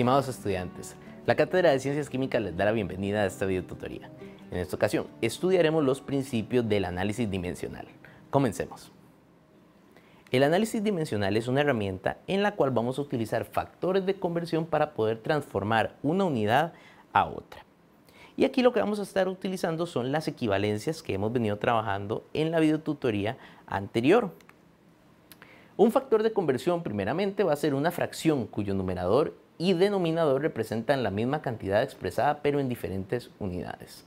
Estimados estudiantes, la Cátedra de Ciencias Químicas les da la bienvenida a esta videotutoría. En esta ocasión, estudiaremos los principios del análisis dimensional. Comencemos. El análisis dimensional es una herramienta en la cual vamos a utilizar factores de conversión para poder transformar una unidad a otra. Y aquí lo que vamos a estar utilizando son las equivalencias que hemos venido trabajando en la videotutoría anterior. Un factor de conversión primeramente va a ser una fracción cuyo numerador y denominador representan la misma cantidad expresada pero en diferentes unidades.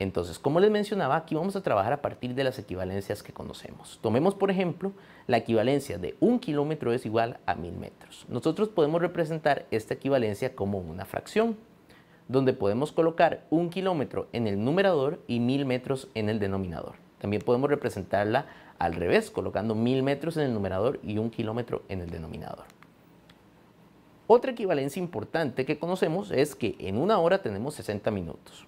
Entonces, como les mencionaba, aquí vamos a trabajar a partir de las equivalencias que conocemos. Tomemos, por ejemplo, la equivalencia de un kilómetro es igual a mil metros. Nosotros podemos representar esta equivalencia como una fracción, donde podemos colocar un kilómetro en el numerador y mil metros en el denominador. También podemos representarla al revés, colocando mil metros en el numerador y un kilómetro en el denominador. Otra equivalencia importante que conocemos es que en una hora tenemos 60 minutos.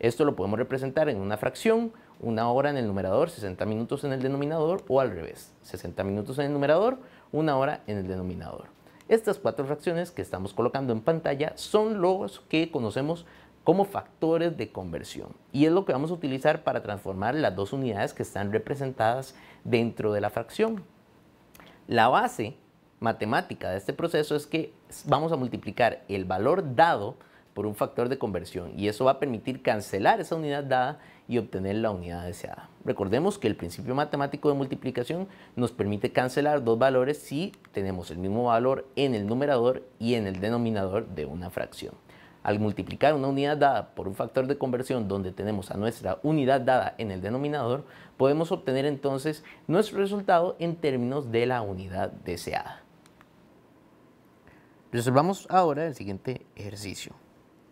Esto lo podemos representar en una fracción, una hora en el numerador, 60 minutos en el denominador o al revés, 60 minutos en el numerador, una hora en el denominador. Estas cuatro fracciones que estamos colocando en pantalla son los que conocemos como factores de conversión y es lo que vamos a utilizar para transformar las dos unidades que están representadas dentro de la fracción. La base matemática de este proceso es que vamos a multiplicar el valor dado por un factor de conversión y eso va a permitir cancelar esa unidad dada y obtener la unidad deseada. Recordemos que el principio matemático de multiplicación nos permite cancelar dos valores si tenemos el mismo valor en el numerador y en el denominador de una fracción. Al multiplicar una unidad dada por un factor de conversión donde tenemos a nuestra unidad dada en el denominador, podemos obtener entonces nuestro resultado en términos de la unidad deseada. Resolvamos ahora el siguiente ejercicio.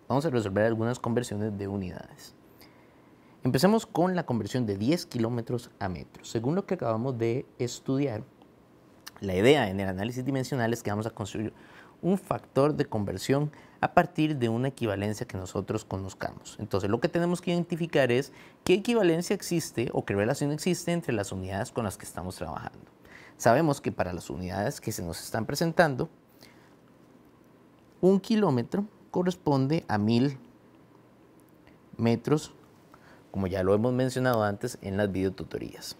Vamos a resolver algunas conversiones de unidades. Empecemos con la conversión de 10 kilómetros a metros. Según lo que acabamos de estudiar, la idea en el análisis dimensional es que vamos a construir un factor de conversión a partir de una equivalencia que nosotros conozcamos. Entonces lo que tenemos que identificar es qué equivalencia existe o qué relación existe entre las unidades con las que estamos trabajando. Sabemos que para las unidades que se nos están presentando, un kilómetro corresponde a mil metros, como ya lo hemos mencionado antes en las videotutorías.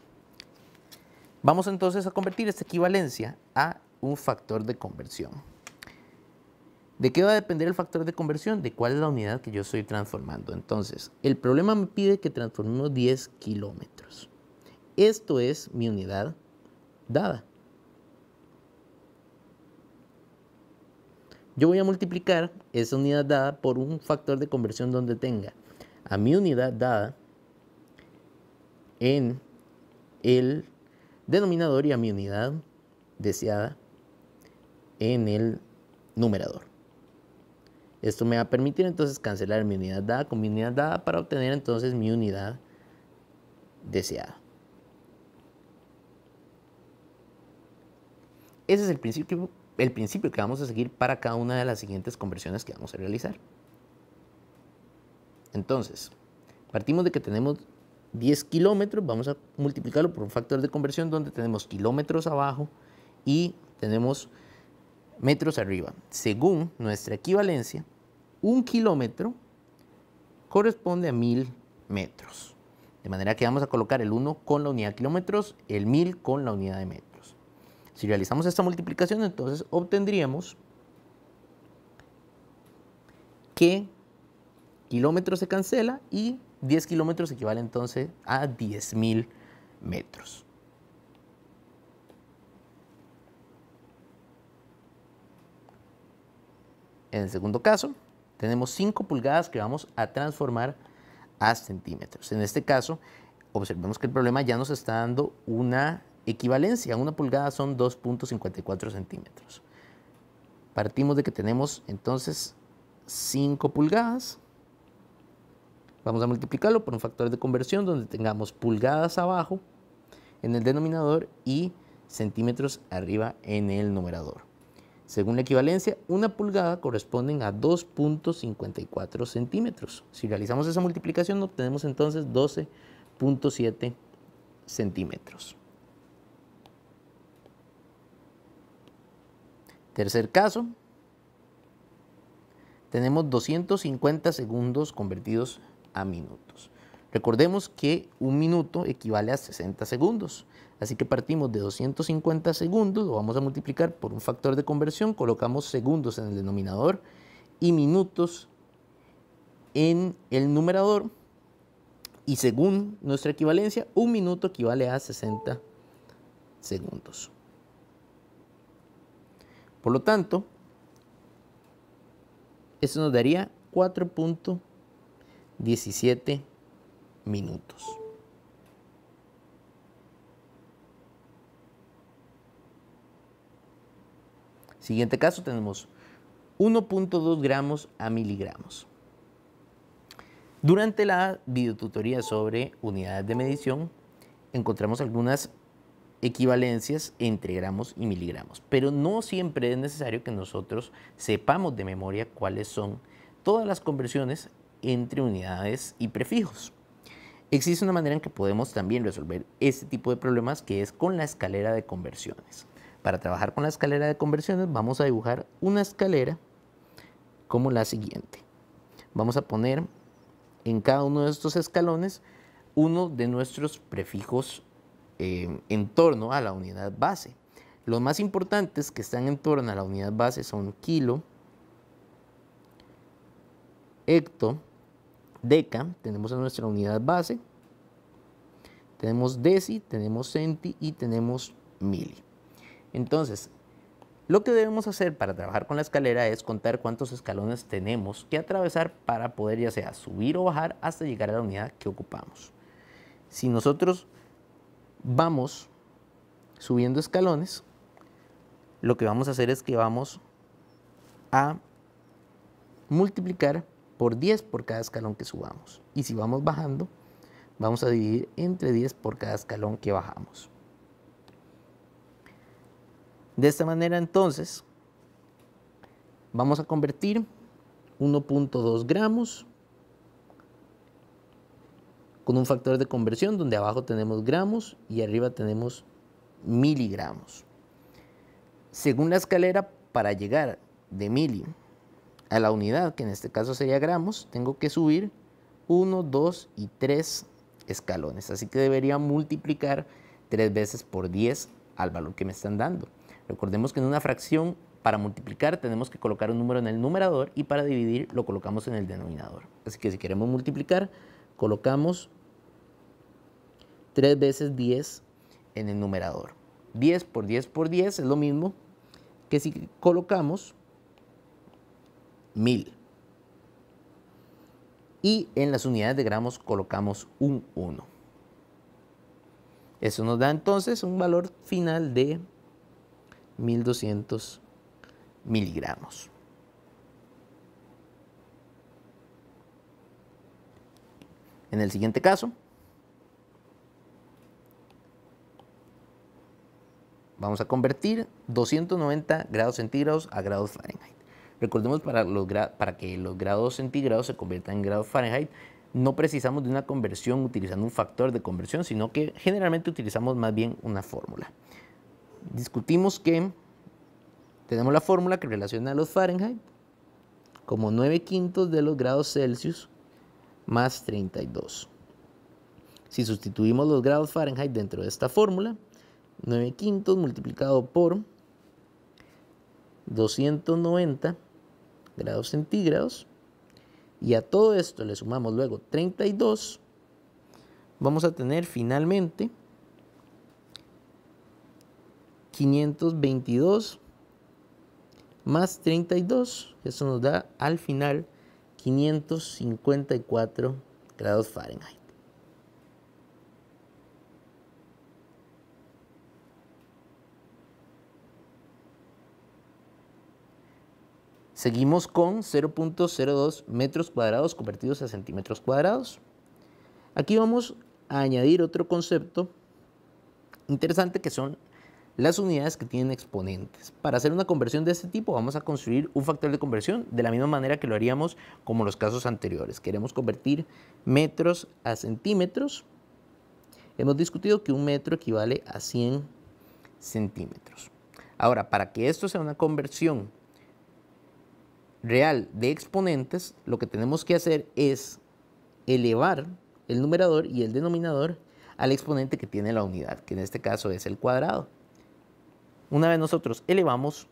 Vamos entonces a convertir esta equivalencia a un factor de conversión. ¿De qué va a depender el factor de conversión? De cuál es la unidad que yo estoy transformando. Entonces, el problema me pide que transformemos 10 kilómetros. Esto es mi unidad dada. Yo voy a multiplicar esa unidad dada por un factor de conversión donde tenga a mi unidad dada en el denominador y a mi unidad deseada en el numerador. Esto me va a permitir entonces cancelar mi unidad dada con mi unidad dada para obtener entonces mi unidad deseada. Ese es el principio el principio que vamos a seguir para cada una de las siguientes conversiones que vamos a realizar. Entonces, partimos de que tenemos 10 kilómetros, vamos a multiplicarlo por un factor de conversión donde tenemos kilómetros abajo y tenemos metros arriba. Según nuestra equivalencia, un kilómetro corresponde a mil metros. De manera que vamos a colocar el 1 con la unidad de kilómetros, el 1000 con la unidad de metros. Si realizamos esta multiplicación, entonces obtendríamos que kilómetros se cancela y 10 kilómetros equivale entonces a 10.000 metros. En el segundo caso, tenemos 5 pulgadas que vamos a transformar a centímetros. En este caso, observemos que el problema ya nos está dando una Equivalencia, una pulgada son 2.54 centímetros. Partimos de que tenemos entonces 5 pulgadas. Vamos a multiplicarlo por un factor de conversión donde tengamos pulgadas abajo en el denominador y centímetros arriba en el numerador. Según la equivalencia, una pulgada corresponden a 2.54 centímetros. Si realizamos esa multiplicación obtenemos entonces 12.7 centímetros. Tercer caso, tenemos 250 segundos convertidos a minutos. Recordemos que un minuto equivale a 60 segundos, así que partimos de 250 segundos, lo vamos a multiplicar por un factor de conversión, colocamos segundos en el denominador y minutos en el numerador y según nuestra equivalencia, un minuto equivale a 60 segundos. Por lo tanto, eso nos daría 4.17 minutos. Siguiente caso tenemos 1.2 gramos a miligramos. Durante la videotutoría sobre unidades de medición, encontramos algunas equivalencias entre gramos y miligramos. Pero no siempre es necesario que nosotros sepamos de memoria cuáles son todas las conversiones entre unidades y prefijos. Existe una manera en que podemos también resolver este tipo de problemas que es con la escalera de conversiones. Para trabajar con la escalera de conversiones vamos a dibujar una escalera como la siguiente. Vamos a poner en cada uno de estos escalones uno de nuestros prefijos Em, en torno a la unidad base. Los más importantes que están en torno a la unidad base son kilo, hecto, deca, tenemos nuestra unidad base, tenemos deci, tenemos centi y tenemos mili. Entonces, lo que debemos hacer para trabajar con la escalera es contar cuántos escalones tenemos que atravesar para poder ya sea subir o bajar hasta llegar a la unidad que ocupamos. Si nosotros vamos subiendo escalones, lo que vamos a hacer es que vamos a multiplicar por 10 por cada escalón que subamos. Y si vamos bajando, vamos a dividir entre 10 por cada escalón que bajamos. De esta manera entonces, vamos a convertir 1.2 gramos con un factor de conversión donde abajo tenemos gramos y arriba tenemos miligramos. Según la escalera, para llegar de mili a la unidad, que en este caso sería gramos, tengo que subir 1, 2 y 3 escalones. Así que debería multiplicar tres veces por 10 al valor que me están dando. Recordemos que en una fracción, para multiplicar tenemos que colocar un número en el numerador y para dividir lo colocamos en el denominador. Así que si queremos multiplicar, colocamos 3 veces 10 en el numerador. 10 por 10 por 10 es lo mismo que si colocamos 1000. Y en las unidades de gramos colocamos un 1. Eso nos da entonces un valor final de 1200 miligramos. En el siguiente caso, Vamos a convertir 290 grados centígrados a grados Fahrenheit. Recordemos para, los para que los grados centígrados se conviertan en grados Fahrenheit, no precisamos de una conversión utilizando un factor de conversión, sino que generalmente utilizamos más bien una fórmula. Discutimos que tenemos la fórmula que relaciona a los Fahrenheit como 9 quintos de los grados Celsius más 32. Si sustituimos los grados Fahrenheit dentro de esta fórmula, 9 quintos multiplicado por 290 grados centígrados. Y a todo esto le sumamos luego 32. Vamos a tener finalmente 522 más 32. Eso nos da al final 554 grados Fahrenheit. Seguimos con 0.02 metros cuadrados convertidos a centímetros cuadrados. Aquí vamos a añadir otro concepto interesante que son las unidades que tienen exponentes. Para hacer una conversión de este tipo vamos a construir un factor de conversión de la misma manera que lo haríamos como los casos anteriores. Queremos convertir metros a centímetros. Hemos discutido que un metro equivale a 100 centímetros. Ahora, para que esto sea una conversión real de exponentes, lo que tenemos que hacer es elevar el numerador y el denominador al exponente que tiene la unidad, que en este caso es el cuadrado. Una vez nosotros elevamos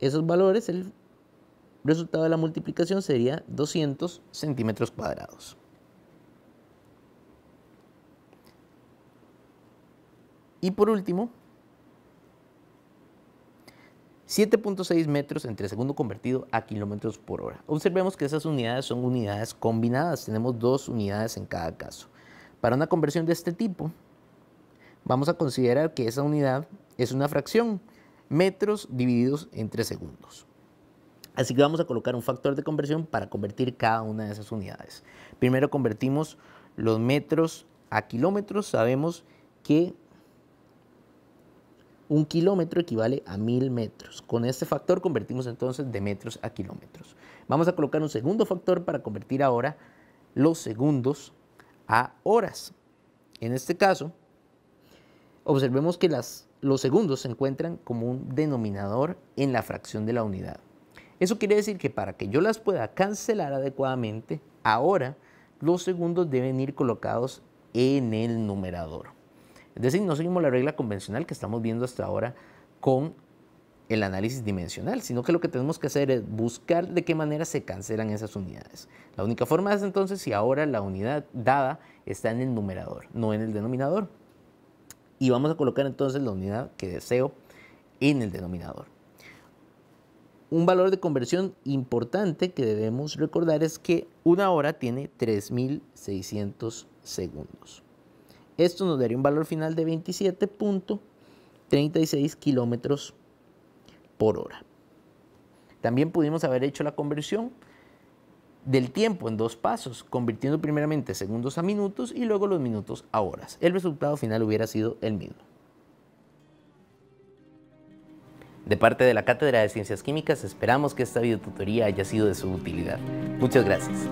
esos valores, el resultado de la multiplicación sería 200 centímetros cuadrados. Y por último, 7.6 metros entre segundo convertido a kilómetros por hora. Observemos que esas unidades son unidades combinadas, tenemos dos unidades en cada caso. Para una conversión de este tipo, vamos a considerar que esa unidad es una fracción, metros divididos entre segundos. Así que vamos a colocar un factor de conversión para convertir cada una de esas unidades. Primero convertimos los metros a kilómetros, sabemos que un kilómetro equivale a mil metros. Con este factor convertimos entonces de metros a kilómetros. Vamos a colocar un segundo factor para convertir ahora los segundos a horas. En este caso, observemos que los segundos se encuentran como un denominador en la fracción de la unidad. Eso quiere decir que para que yo las pueda cancelar adecuadamente, ahora los segundos deben ir colocados en el numerador. Es decir, no seguimos la regla convencional que estamos viendo hasta ahora con el análisis dimensional, sino que lo que tenemos que hacer es buscar de qué manera se cancelan esas unidades. La única forma es entonces si ahora la unidad dada está en el numerador, no en el denominador. Y vamos a colocar entonces la unidad que deseo en el denominador. Un valor de conversión importante que debemos recordar es que una hora tiene 3600 segundos. Esto nos daría un valor final de 27.36 kilómetros por hora. También pudimos haber hecho la conversión del tiempo en dos pasos, convirtiendo primeramente segundos a minutos y luego los minutos a horas. El resultado final hubiera sido el mismo. De parte de la Cátedra de Ciencias Químicas, esperamos que esta videotutoría haya sido de su utilidad. Muchas gracias.